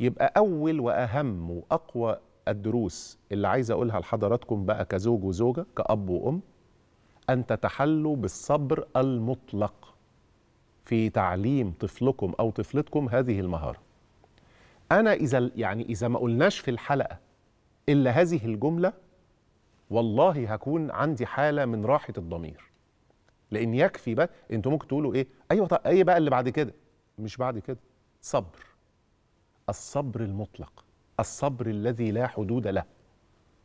يبقى أول وأهم وأقوى الدروس اللي عايز أقولها لحضراتكم بقى كزوج وزوجة كأب وأم أن تتحلوا بالصبر المطلق في تعليم طفلكم أو طفلتكم هذه المهارة أنا إذا يعني إذا ما قلناش في الحلقة إلا هذه الجملة والله هكون عندي حالة من راحة الضمير لأن يكفي بقى أنتوا ممكن تقولوا إيه أيوة طيب إيه بقى اللي بعد كده مش بعد كده صبر الصبر المطلق الصبر الذي لا حدود له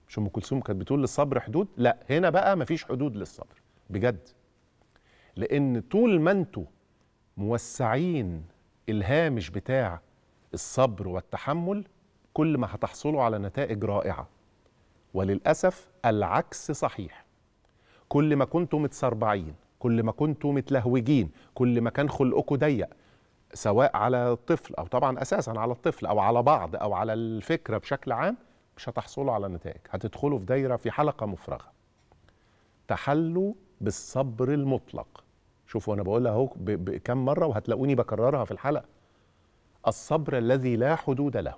مش ام كلثوم كانت بتقول للصبر حدود لا هنا بقى مفيش حدود للصبر بجد لان طول ما انتوا موسعين الهامش بتاع الصبر والتحمل كل ما هتحصلوا على نتائج رائعه وللاسف العكس صحيح كل ما كنتوا متسربعين كل ما كنتوا متلهوجين كل ما كان خلقكم ضيق سواء على الطفل او طبعا اساسا على الطفل او على بعض او على الفكره بشكل عام مش هتحصلوا على نتائج هتدخلوا في دايره في حلقه مفرغه تحلوا بالصبر المطلق شوفوا انا بقولها اهو بكم مره وهتلاقوني بكررها في الحلقه الصبر الذي لا حدود له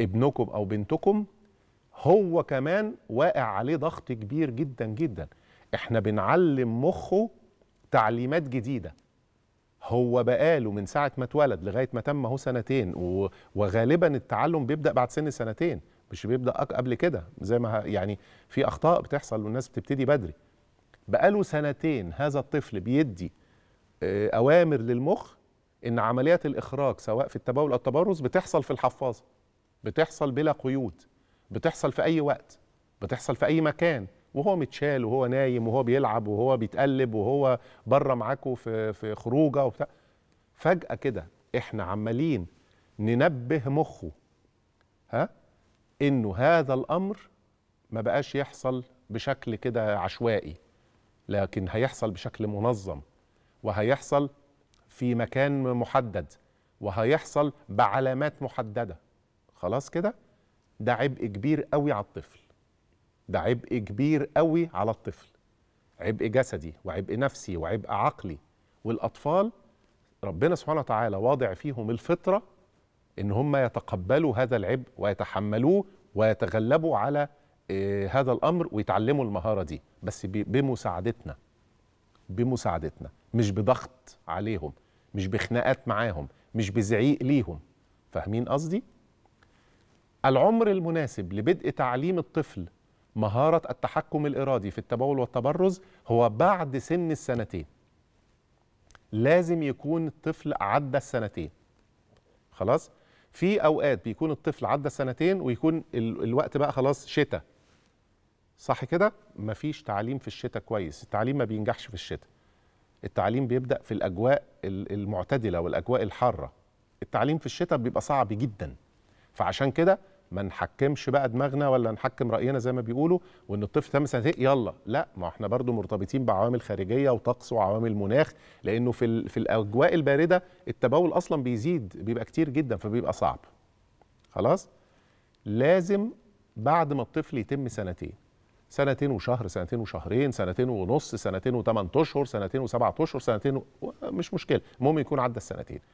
ابنكم او بنتكم هو كمان واقع عليه ضغط كبير جدا جدا احنا بنعلم مخه تعليمات جديده هو بقاله من ساعه ما اتولد لغايه ما تم اهو سنتين وغالبا التعلم بيبدا بعد سن سنتين مش بيبدا قبل كده زي ما يعني في اخطاء بتحصل والناس بتبتدي بدري بقاله سنتين هذا الطفل بيدي آه، اوامر للمخ ان عمليات الاخراج سواء في التبول او التبرز بتحصل في الحفاظه بتحصل بلا قيود بتحصل في اي وقت بتحصل في اي مكان وهو متشال وهو نايم وهو بيلعب وهو بيتقلب وهو بره معاكم في في خروجه وبتاع فجاه كده احنا عمالين ننبه مخه ها انه هذا الامر ما بقاش يحصل بشكل كده عشوائي لكن هيحصل بشكل منظم وهيحصل في مكان محدد وهيحصل بعلامات محدده خلاص كده ده عبء كبير قوي على الطفل ده عبء كبير قوي على الطفل عبء جسدي وعبء نفسي وعبء عقلي والاطفال ربنا سبحانه وتعالى واضع فيهم الفطره ان هم يتقبلوا هذا العبء ويتحملوه ويتغلبوا على آه، هذا الامر ويتعلموا المهاره دي بس بمساعدتنا بمساعدتنا مش بضغط عليهم مش بخناقات معاهم مش بزعيق ليهم فاهمين قصدي العمر المناسب لبدء تعليم الطفل مهارة التحكم الإرادي في التبول والتبرز هو بعد سن السنتين لازم يكون الطفل عدى السنتين خلاص في أوقات بيكون الطفل عدى السنتين ويكون الوقت بقى خلاص شتاء صح كده مفيش تعليم في الشتاء كويس التعليم ما بينجحش في الشتاء التعليم بيبدأ في الأجواء المعتدلة والأجواء الحارة التعليم في الشتاء بيبقى صعب جدا فعشان كده ما نحكمش بقى دماغنا ولا نحكم راينا زي ما بيقولوا وان الطفل تم سنتين يلا لا ما احنا برضو مرتبطين بعوامل خارجيه وطقس وعوامل مناخ لانه في في الاجواء البارده التبول اصلا بيزيد بيبقى كتير جدا فبيبقى صعب خلاص لازم بعد ما الطفل يتم سنتين سنتين وشهر سنتين وشهرين سنتين ونص سنتين وثمان اشهر سنتين وسبعة اشهر سنتين و... مش مشكله المهم يكون عدى السنتين